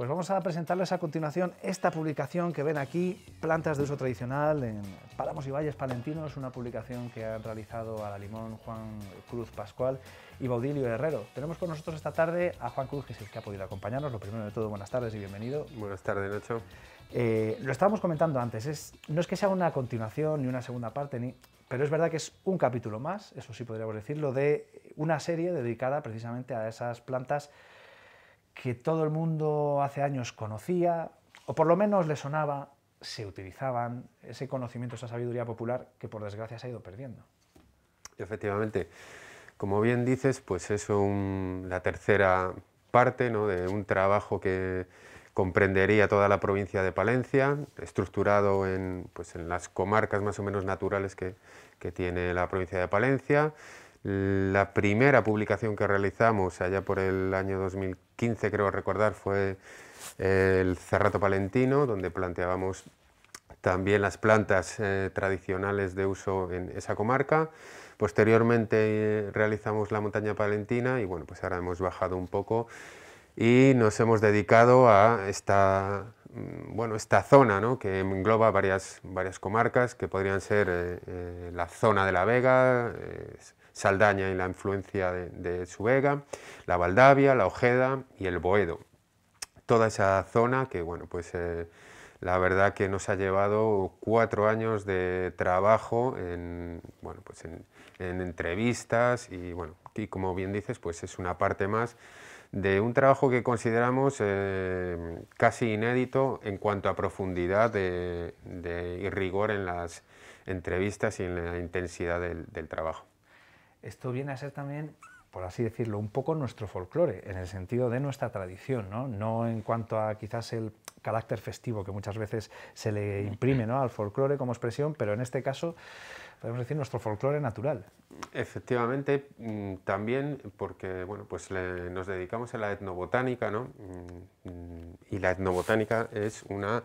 Pues vamos a presentarles a continuación esta publicación que ven aquí, Plantas de uso tradicional en Páramos y Valles Palentinos, una publicación que han realizado a limón Juan Cruz Pascual y Baudilio Herrero. Tenemos con nosotros esta tarde a Juan Cruz, que es el que ha podido acompañarnos. Lo primero de todo, buenas tardes y bienvenido. Buenas tardes, Nacho. Eh, lo estábamos comentando antes, no es que sea una continuación ni una segunda parte, ni, pero es verdad que es un capítulo más, eso sí podríamos decirlo, de una serie dedicada precisamente a esas plantas que todo el mundo hace años conocía, o por lo menos le sonaba, se utilizaban, ese conocimiento, esa sabiduría popular que por desgracia se ha ido perdiendo. Efectivamente. Como bien dices, pues es la tercera parte ¿no? de un trabajo que comprendería toda la provincia de Palencia, estructurado en, pues en las comarcas más o menos naturales que, que tiene la provincia de Palencia la primera publicación que realizamos allá por el año 2015, creo recordar, fue eh, el Cerrato Palentino, donde planteábamos también las plantas eh, tradicionales de uso en esa comarca. Posteriormente eh, realizamos la montaña palentina y bueno, pues ahora hemos bajado un poco y nos hemos dedicado a esta, mm, bueno, esta zona que engloba varias, varias comarcas que podrían ser la zona de la Vega, Saldaña y la influencia de, su vega, la Valdavia, la Ojeda y el Boedo. Toda esa zona que, bueno, pues eh, la verdad que nos ha llevado cuatro años de trabajo en, bueno, pues en, entrevistas y, bueno, y como bien dices, pues es una parte más de un trabajo que consideramos eh, casi inédito en cuanto a profundidad de, y rigor en las entrevistas y en la intensidad del trabajo esto viene a ser también, por así decirlo, un poco nuestro folclore, en el sentido de nuestra tradición, ¿no? No en cuanto a quizás el carácter festivo que muchas veces se le imprime ¿no? al folclore como expresión, pero en este caso podemos decir nuestro folclore natural. Efectivamente, mm, también porque bueno, pues nos dedicamos a la etnobotánica, ¿no? Mm, mm, y la etnobotánica es una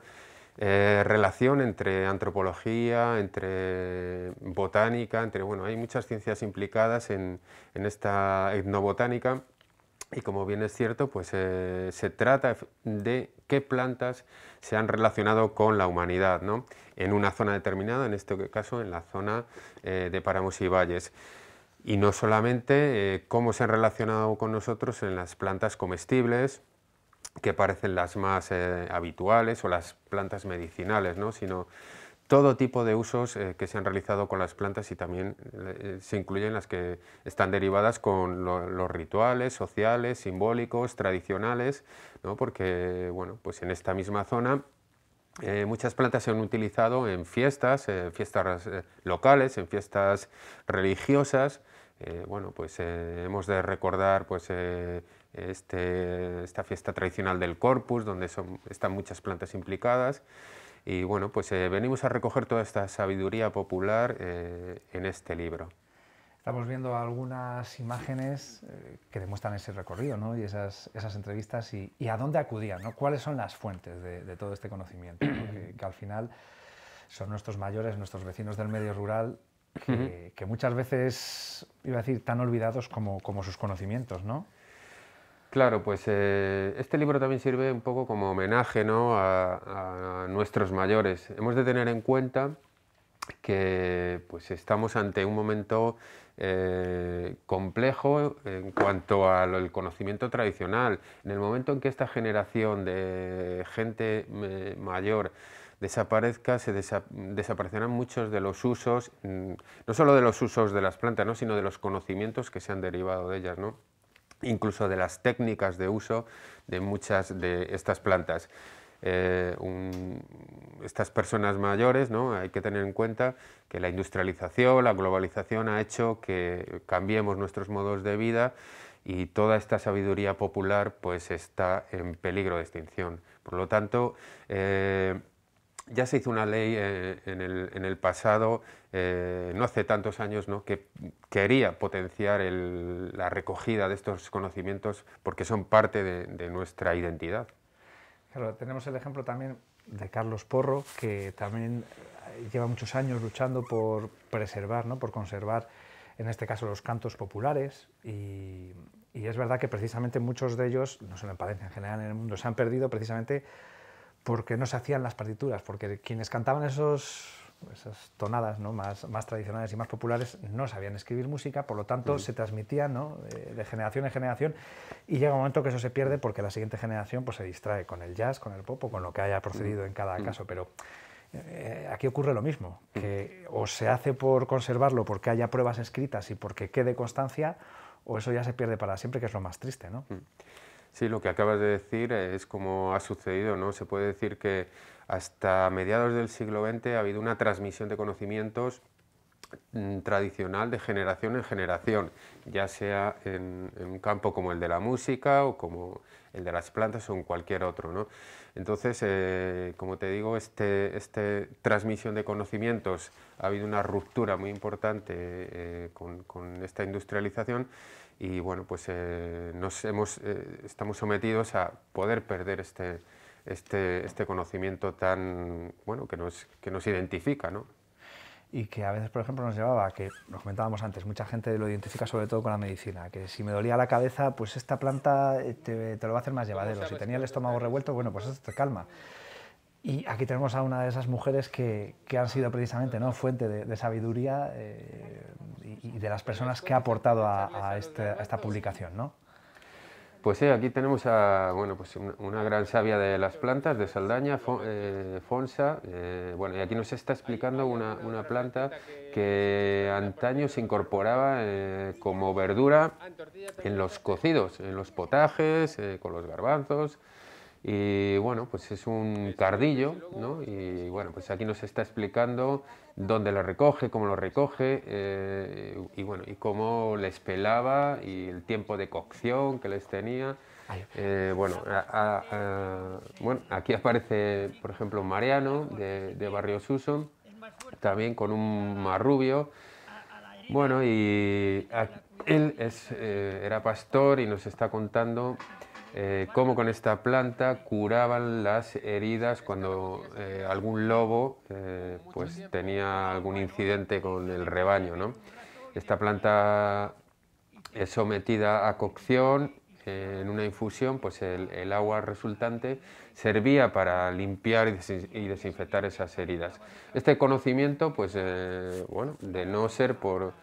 eh, relación entre antropología, entre botánica, entre, bueno, hay muchas ciencias implicadas en, esta etnobotánica y como bien es cierto, pues eh, se trata de qué plantas se han relacionado con la humanidad, ¿no? En una zona determinada, en este caso en la zona eh, de páramos y valles. Y no solamente cómo se han relacionado con nosotros en las plantas comestibles, que parecen las más eh, habituales o las plantas medicinales, sino todo tipo de usos eh, que se han realizado con las plantas y también eh, se incluyen las que están derivadas con los rituales sociales, simbólicos, tradicionales, porque bueno, pues en esta misma zona muchas plantas se han utilizado en fiestas, en fiestas locales, en fiestas religiosas. bueno, pues hemos de recordar pues, este, esta fiesta tradicional del Corpus, donde están muchas plantas implicadas. Y bueno, pues eh, venimos a recoger toda esta sabiduría popular eh, en este libro. Estamos viendo algunas imágenes eh, que demuestran ese recorrido ¿no? y esas, entrevistas y, a dónde acudían, cuáles son las fuentes de, todo este conocimiento, que, al final son nuestros mayores, nuestros vecinos del medio rural, que, muchas veces, iba a decir, tan olvidados como, como sus conocimientos. ¿no? Claro, pues eh, este libro también sirve un poco como homenaje a, nuestros mayores. Hemos de tener en cuenta que pues, estamos ante un momento eh, complejo en cuanto al conocimiento tradicional. En el momento en que esta generación de gente eh, mayor desaparezca, se desaparecerán muchos de los usos, mm, no solo de los usos de las plantas, sino de los conocimientos que se han derivado de ellas. ¿no? incluso de las técnicas de uso de muchas de estas plantas. Eh, estas personas mayores, ¿no? hay que tener en cuenta que la industrialización, la globalización ha hecho que cambiemos nuestros modos de vida y toda esta sabiduría popular pues está en peligro de extinción. Por lo tanto, eh, ya se hizo una ley eh, en, el, pasado, eh, no hace tantos años, que quería potenciar la recogida de estos conocimientos porque son parte de, nuestra identidad. Claro, tenemos el ejemplo también de Carlos Porro, que también eh, lleva muchos años luchando por preservar, por conservar, en este caso, los cantos populares y, es verdad que precisamente muchos de ellos, no se me parece en general en el mundo, se han perdido precisamente porque no se hacían las partituras, porque quienes cantaban esos, esas tonadas ¿no? más, más, tradicionales y más populares no sabían escribir música, por lo tanto se transmitía ¿no? Eh, de generación en generación y llega un momento que eso se pierde porque la siguiente generación pues, se distrae con el jazz, con el pop o con lo que haya procedido en cada caso, pero eh, aquí ocurre lo mismo, que o se hace por conservarlo porque haya pruebas escritas y porque quede constancia, o eso ya se pierde para siempre, que es lo más triste. ¿no? Sí, lo que acabas de decir es como ha sucedido, ¿no? Se puede decir que hasta mediados del siglo XX ha habido una transmisión de conocimientos mm, tradicional de generación en generación, ya sea en, un campo como el de la música o como el de las plantas o en cualquier otro. Entonces, eh, como te digo, esta este transmisión de conocimientos ha habido una ruptura muy importante eh, con esta industrialización y bueno, pues eh, nos hemos, eh, estamos sometidos a poder perder este, este, este conocimiento tan, bueno, que nos, que nos identifica, ¿no? y que a veces, por ejemplo, nos llevaba que, nos comentábamos antes, mucha gente lo identifica sobre todo con la medicina, que si me dolía la cabeza, pues esta planta eh, te, te lo va a hacer más llevadero, si tenía el estómago revuelto, bueno, pues esto te calma. Y aquí tenemos a una de esas mujeres que, han sido precisamente fuente de, sabiduría eh, y, de las personas que ha aportado este, a, esta publicación. ¿no? Pues sí, aquí tenemos a bueno, pues una gran sabia de las plantas, de Saldaña, eh, Fonsa. Eh, bueno, y aquí nos está explicando una, planta que antaño se incorporaba como verdura en los cocidos, en los potajes, con los garbanzos. Y bueno, pues es un cardillo, ¿no? Y bueno, pues aquí nos está explicando dónde lo recoge, cómo lo recoge, eh, y bueno, y cómo les pelaba y el tiempo de cocción que les tenía. Eh, bueno, bueno, aquí aparece, por ejemplo, Mariano de, Barrio Suso, también con un marrubio. Bueno, y él eh, era pastor y nos está contando eh, cómo con esta planta curaban las heridas cuando eh, algún lobo eh, pues tenía algún incidente con el rebaño. ¿no? Esta planta es sometida a cocción en una infusión, pues el, agua resultante servía para limpiar y, desinfectar esas heridas. Este conocimiento, pues bueno, de no ser por,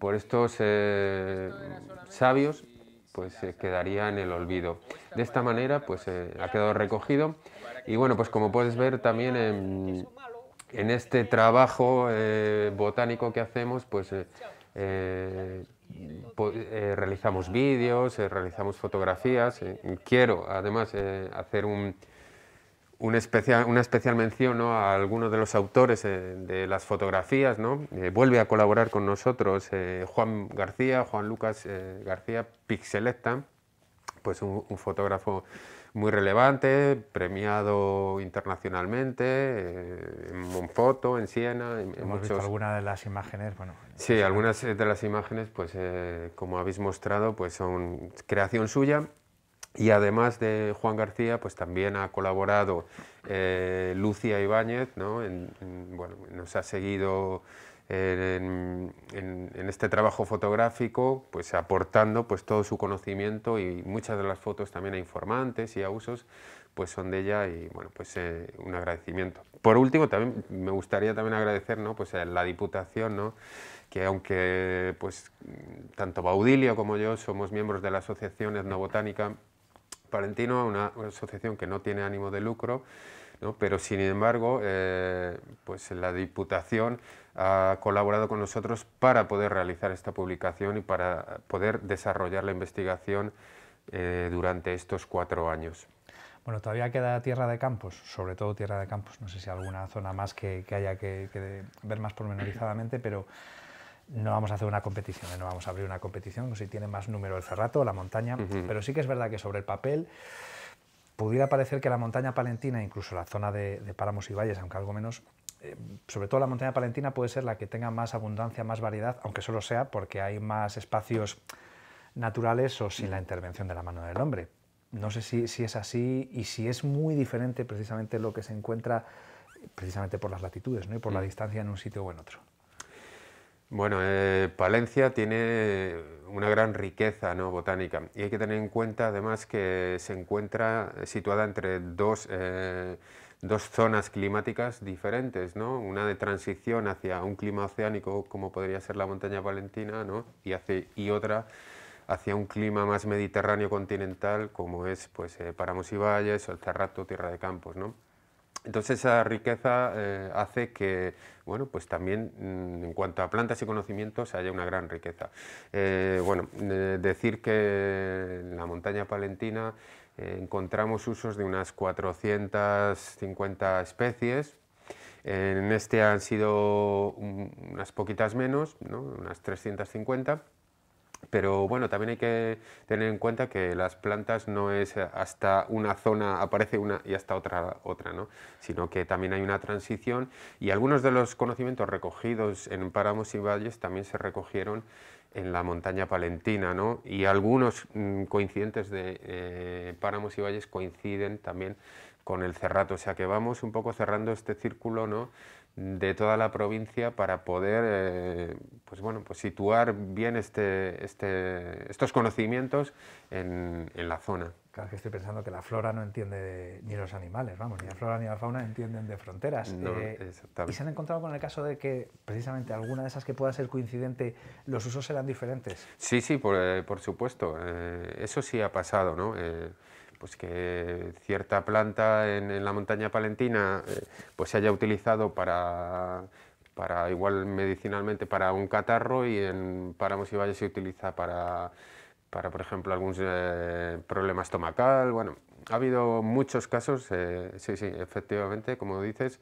por estos sabios, pues se quedaría en el olvido. De esta manera pues eh, ha quedado recogido y bueno pues como puedes ver también en, este trabajo eh, botánico que hacemos pues eh, realizamos vídeos, realizamos fotografías. quiero además hacer un una especial, una especial mención a algunos de los autores eh, de las fotografías. ¿no? Eh, vuelve a colaborar con nosotros eh, Juan García, Juan Lucas García Pixelecta, pues un, fotógrafo muy relevante, premiado internacionalmente en Monfoto, en Siena. Hemos visto algunas de las imágenes. Bueno, sí, algunas de las imágenes, pues como habéis mostrado, pues son creación suya y además de Juan García, pues también ha colaborado eh, Lucia Ibáñez, ¿no? nos ha seguido eh, en, este trabajo fotográfico, pues aportando pues, todo su conocimiento y muchas de las fotos también a informantes y a usos, pues son de ella y bueno, pues eh, un agradecimiento. Por último, también me gustaría también agradecer pues, a la Diputación, que aunque pues, tanto Baudilio como yo somos miembros de la Asociación Etnobotánica, Parentino, una, asociación que no tiene ánimo de lucro, pero sin embargo, eh, pues la Diputación ha colaborado con nosotros para poder realizar esta publicación y para poder desarrollar la investigación eh, durante estos cuatro años. Bueno, todavía queda tierra de campos, sobre todo tierra de campos, no sé si alguna zona más que, haya que ver más pormenorizadamente, pero no vamos a hacer una competición, no vamos a abrir una competición, si tiene más número el cerrato, la montaña, pero sí que es verdad que sobre el papel pudiera parecer que la montaña palentina, incluso la zona de, páramos y valles, aunque algo menos, eh, sobre todo la montaña palentina puede ser la que tenga más abundancia, más variedad, aunque solo sea porque hay más espacios naturales o sin la intervención de la mano del hombre. No sé si, si es así y si es muy diferente precisamente lo que se encuentra precisamente por las latitudes ¿no? y por la mm. distancia en un sitio o en otro. Bueno, eh, Palencia tiene una gran riqueza ¿no? botánica y hay que tener en cuenta además que se encuentra situada entre dos, eh, dos zonas climáticas diferentes, ¿no? una de transición hacia un clima oceánico como podría ser la montaña Valentina ¿no? y, y otra hacia un clima más mediterráneo continental como es pues, eh, Paramos y Valles, el Cerrato, Tierra de Campos. ¿no? Entonces esa riqueza hace que bueno, pues también mm, en cuanto a plantas y conocimientos haya una gran riqueza. Eh, bueno, decir que en la montaña palentina eh, encontramos usos de unas 450 especies, en este han sido unas poquitas menos, ¿no? unas 350. Pero bueno, también hay que tener en cuenta que las plantas no es hasta una zona aparece una y hasta otra otra, ¿no? sino que también hay una transición y algunos de los conocimientos recogidos en páramos y valles también se recogieron en la montaña palentina, ¿no? Y algunos mm, coincidentes de eh, páramos y valles coinciden también con el cerrato, o sea que vamos un poco cerrando este círculo, ¿no? de toda la provincia para poder eh, pues bueno, pues situar bien este, este, estos conocimientos en, en la zona. Claro, que estoy pensando que la flora no entiende ni los animales, vamos, ni la flora ni la fauna entienden de fronteras. Eh, y se han encontrado con el caso de que precisamente alguna de esas que pueda ser coincidente, los usos serán diferentes. Sí, sí, por, eh, por supuesto. eso sí ha pasado, ¿no? pues que cierta planta en, la montaña palentina eh, pues se haya utilizado para, igual medicinalmente para un catarro y en páramos y Valle se utiliza para, para por ejemplo, algún problemas eh, problema estomacal. Bueno, ha habido muchos casos, eh, sí, sí, efectivamente, como dices,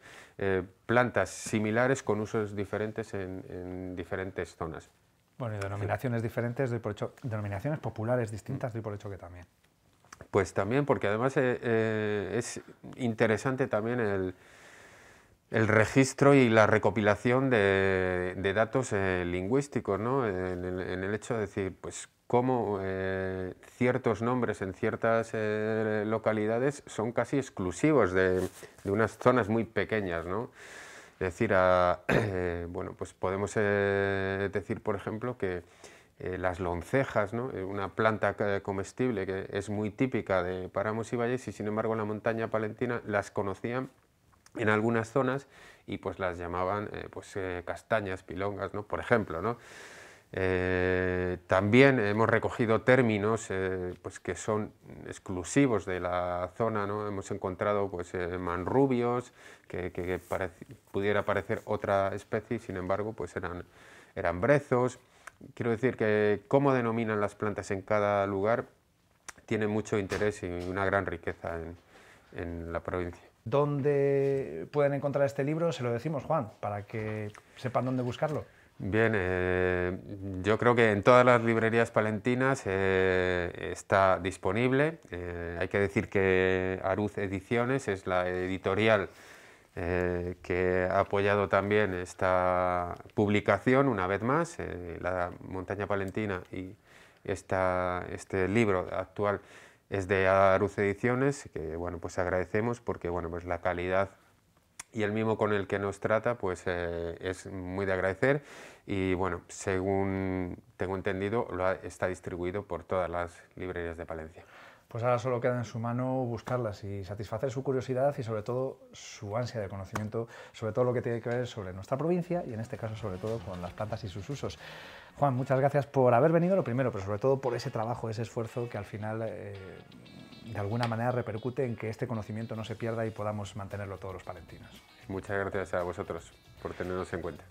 plantas similares con usos diferentes en, diferentes zonas. Bueno, y denominaciones diferentes, de por hecho, denominaciones populares distintas, mm. doy por hecho que también pues también, porque además eh, eh, es interesante también el, registro y la recopilación de, datos eh, lingüísticos, ¿no? En, el hecho de decir, pues cómo ciertos nombres en ciertas localidades son casi exclusivos de, unas zonas muy pequeñas, ¿no? Es decir, bueno, pues podemos decir, por ejemplo, que eh, las loncejas, eh, una planta eh, comestible que es muy típica de páramos y valles y sin embargo en la montaña palentina las conocían en algunas zonas y pues las llamaban pues, castañas, pilongas, ¿no? por ejemplo. ¿no? también hemos recogido términos pues que son exclusivos de la zona, ¿no? hemos encontrado pues, manrubios, que, pudiera parecer otra especie, sin embargo pues eran, eran brezos quiero decir que cómo denominan las plantas en cada lugar tiene mucho interés y una gran riqueza en, la provincia. ¿Dónde pueden encontrar este libro? Se lo decimos, Juan, para que sepan dónde buscarlo. Bien, eh, yo creo que en todas las librerías palentinas eh, está disponible. Eh, hay que decir que Aruz Ediciones es la editorial eh, que ha apoyado también esta publicación, una vez más, eh, La montaña palentina y este libro actual es de Aruz Ediciones, que bueno, pues agradecemos porque bueno, pues la calidad y el mismo con el que nos trata pues eh, es muy de agradecer y bueno, según tengo entendido, está distribuido por todas las librerías de Palencia. Pues ahora solo queda en su mano buscarlas y satisfacer su curiosidad y sobre todo su ansia de conocimiento, sobre todo lo que tiene que ver sobre nuestra provincia y en este caso sobre todo con las plantas y sus usos. Juan, muchas gracias por haber venido lo primero, pero sobre todo por ese trabajo, ese esfuerzo que al final eh, de alguna manera repercute en que este conocimiento no se pierda y podamos mantenerlo todos los palentinos. Muchas gracias a vosotros por tenernos en cuenta.